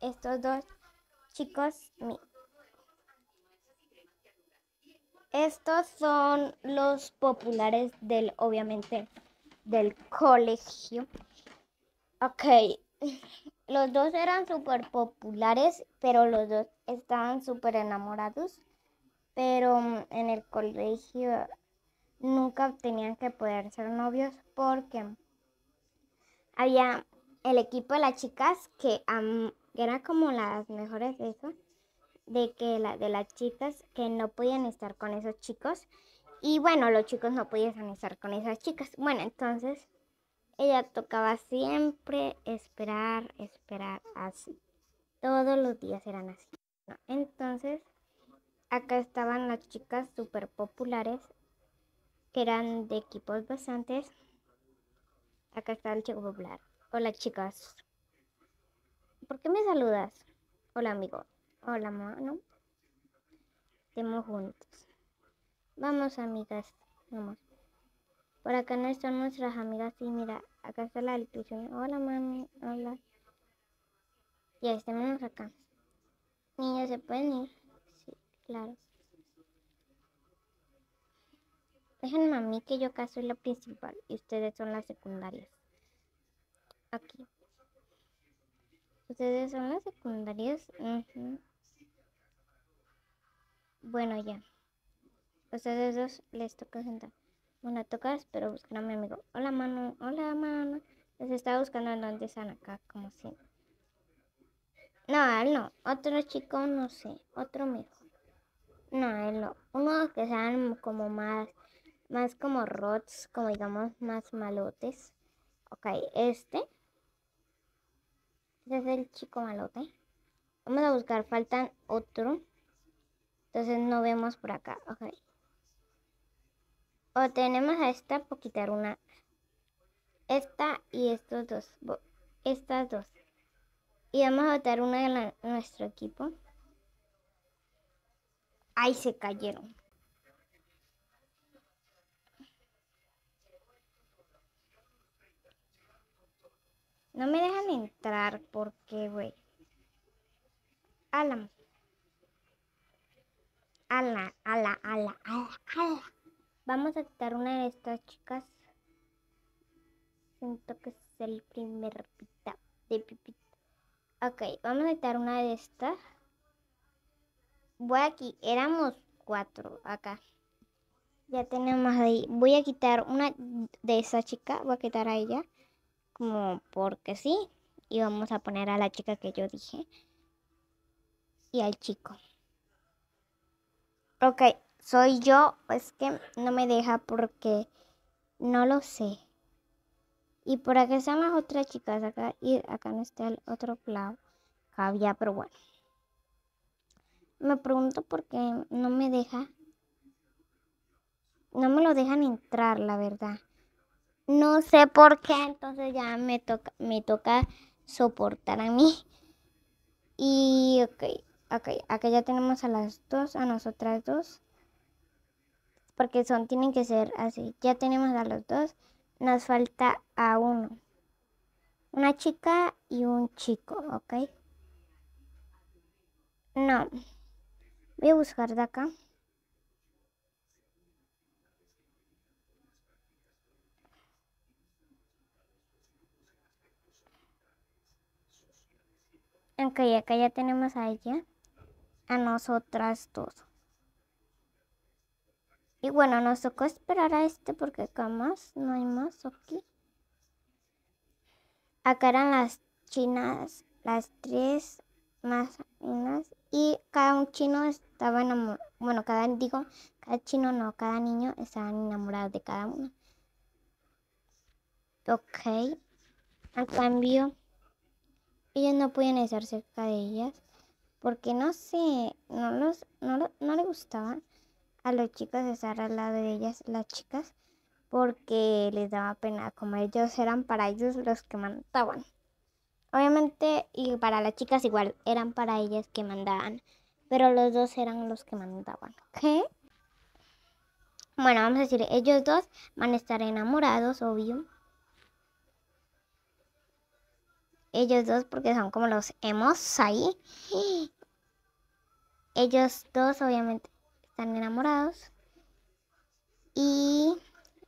estos dos chicos. Estos son los populares del, obviamente, del colegio. Ok, los dos eran súper populares, pero los dos estaban súper enamorados. Pero mm, en el colegio nunca tenían que poder ser novios porque había el equipo de las chicas que que eran como las mejores de eso, de que la, de las chicas que no podían estar con esos chicos. Y bueno, los chicos no podían estar con esas chicas. Bueno, entonces ella tocaba siempre esperar, esperar así. Todos los días eran así. Entonces, acá estaban las chicas súper populares, que eran de equipos bastantes. Acá está el chico popular. las chicas, ¿por qué me saludas? Hola amigo, hola mano. Estemos juntos. Vamos amigas, vamos. Por acá no están nuestras amigas sí, mira, acá está la discusión. Hola mami, hola. Ya estemos acá. Niños, ¿se pueden ir? Sí, claro. Déjenme a mí que yo acá soy la principal y ustedes son las secundarias. Aquí. Ustedes son las secundarias. Bueno, ya. Ustedes dos les toca sentar. Bueno, tocas, pero buscar a mi amigo. Hola, mano. Hola, mano. Les estaba buscando en donde están acá, como si. No, él no. Otro chico, no sé. Otro amigo. No, él no. Uno que sean como más. Más como rots, como digamos, más malotes. Ok, este es el chico malote. Vamos a buscar, faltan otro. Entonces no vemos por acá, ok. O tenemos a esta por quitar una. Esta y estos dos. Estas dos. Y vamos a botar una de nuestro equipo. Ahí se cayeron. No me dejan porque, güey. Ala, ala, ala, ala, ala. Vamos a quitar una de estas chicas. Siento que es el primer pita de pipita. Ok, vamos a quitar una de estas. Voy aquí, éramos cuatro acá. Ya tenemos ahí. Voy a quitar una de esa chica. Voy a quitar a ella. Como porque sí y vamos a poner a la chica que yo dije y al chico. Ok, soy yo, es que no me deja porque no lo sé. Y por acá están las otras chicas acá y acá no está el otro clavo. Cabía, pero bueno. Me pregunto por qué no me deja. No me lo dejan entrar, la verdad. No sé por qué, entonces ya me toca, me toca soportar a mí. Y ok, ok, acá ya tenemos a las dos, a nosotras dos. Porque son, tienen que ser así. Ya tenemos a los dos. Nos falta a uno. Una chica y un chico, ok. No. Voy a buscar de acá. Aunque acá ya tenemos a ella, a nosotras dos. Y bueno, nos tocó esperar a este porque acá más, no hay más aquí. Acá eran las chinas, las tres más chinas. Y cada un chino estaba enamorado, bueno, cada, digo, cada chino no, cada niño estaba enamorado de cada uno. Ok. A cambio, ellos no podían estar cerca de ellas porque no sé, no, los, no, no le gustaban a los chicos estar al lado de ellas, las chicas, porque les daba pena, como ellos eran para ellos los que mandaban. Obviamente, y para las chicas igual, eran para ellas que mandaban, pero los dos eran los que mandaban, ¿ok? Bueno, vamos a decir, ellos dos van a estar enamorados, obvio, ellos dos porque son como los hemos ahí. Ellos dos obviamente están enamorados. Y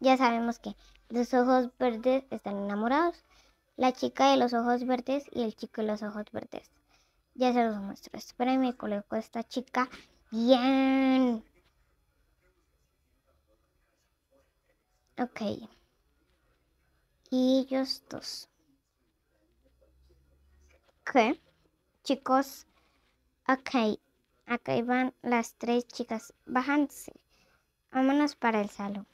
ya sabemos que los ojos verdes están enamorados. La chica de los ojos verdes y el chico de los ojos verdes. Ya se los muestro. espérenme me coloco esta chica bien. Ok. Y ellos dos. Ok. Chicos. Ok. Acá van las tres chicas. Bájanse. Vámonos para el salón.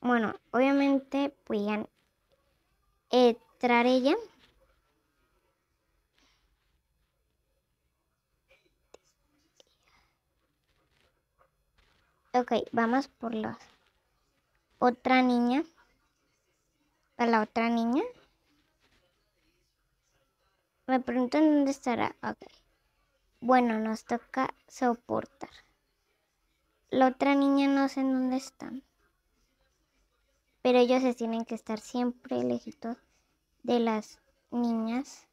Bueno, obviamente, podían entrar ella. Ok, vamos por la otra niña a la otra niña. Me preguntan dónde estará. Ok. Bueno, nos toca soportar. La otra niña no sé en dónde están. Pero ellos se tienen que estar siempre lejitos de las niñas.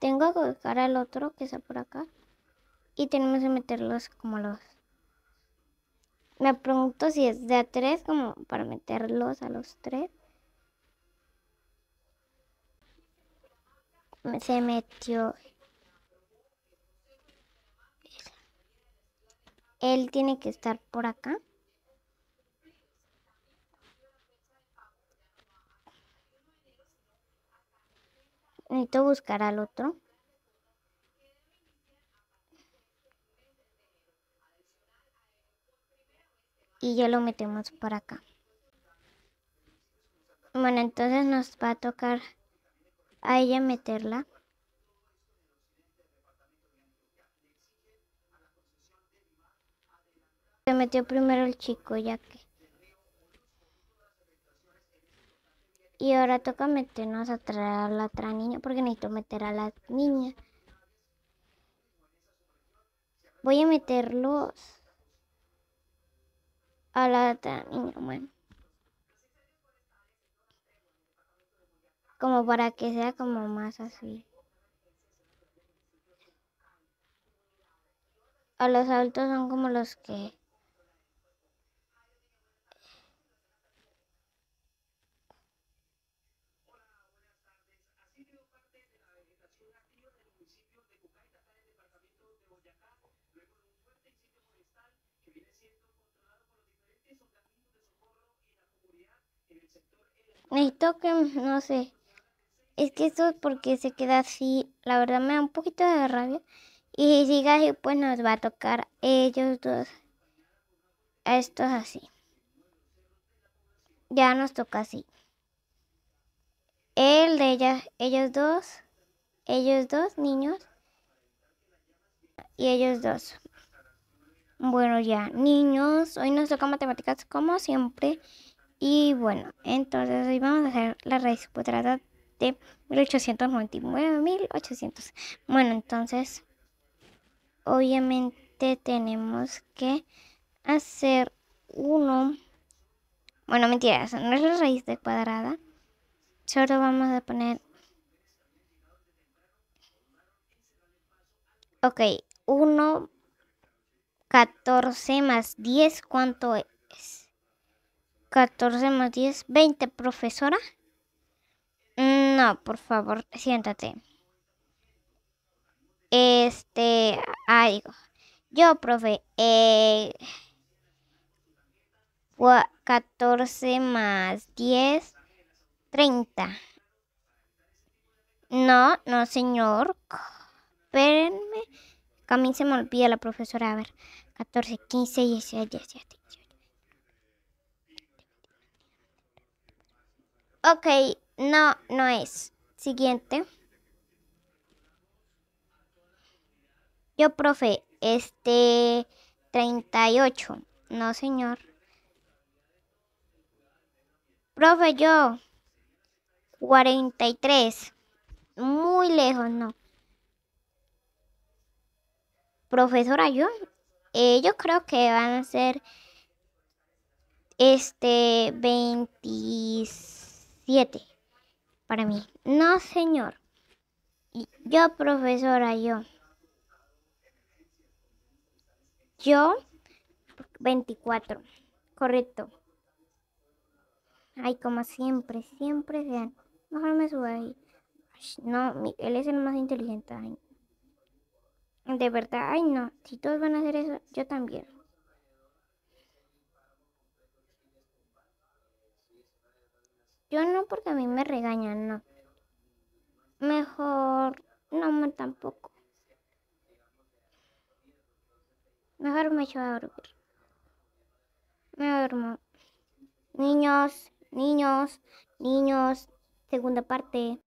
Tengo que buscar al otro que está por acá. Y tenemos que meterlos como los me pregunto si es de a tres, como para meterlos a los tres. Se metió. Él tiene que estar por acá. Necesito buscar al otro. y ya lo metemos para acá. Bueno, entonces nos va a tocar a ella meterla. Se metió primero el chico, ya que... Y ahora toca meternos a traer a la otra niña, porque necesito meter a la niña. Voy a meterlos a la niña, bueno. Como para que sea como más así. A los adultos son como los que Necesito que, no sé, es que esto es porque se queda así, la verdad me da un poquito de rabia. Y si sigue así, pues nos va a tocar ellos dos, Esto estos así. Ya nos toca así. El de ella ellos dos, ellos dos niños y ellos dos. Bueno, ya, niños, hoy nos toca matemáticas como siempre. Y bueno, entonces hoy vamos a hacer la raíz cuadrada de 1899.800. Bueno, entonces obviamente tenemos que hacer uno. Bueno, mentiras, no es la raíz de cuadrada. Solo vamos a poner... Ok, 1, 14 más 10, ¿cuánto es? 14 más 10, 20, profesora. No, por favor, siéntate. Este, ah, digo, yo, profe, 14 eh, más 10, 30. No, no, señor. Espérenme. A mí se me olvida la profesora. A ver, 14, 15, 16, 17. Ok, no, no es. Siguiente. Yo, profe, este 38. No, señor. Profe, yo 43. Muy lejos, no. Profesora, yo, eh, yo creo que van a ser este 26 siete para mí. No, señor. Yo, profesora, yo. Yo, 24. Correcto. Ay, como siempre, siempre sean. Mejor me sube ahí. No, él es el más inteligente. De verdad, ay no. Si todos van a hacer eso, yo también. Yo no porque a mí me regañan, no. Mejor no me tampoco. Mejor me echo a dormir. Me duermo. Niños, niños, niños, segunda parte.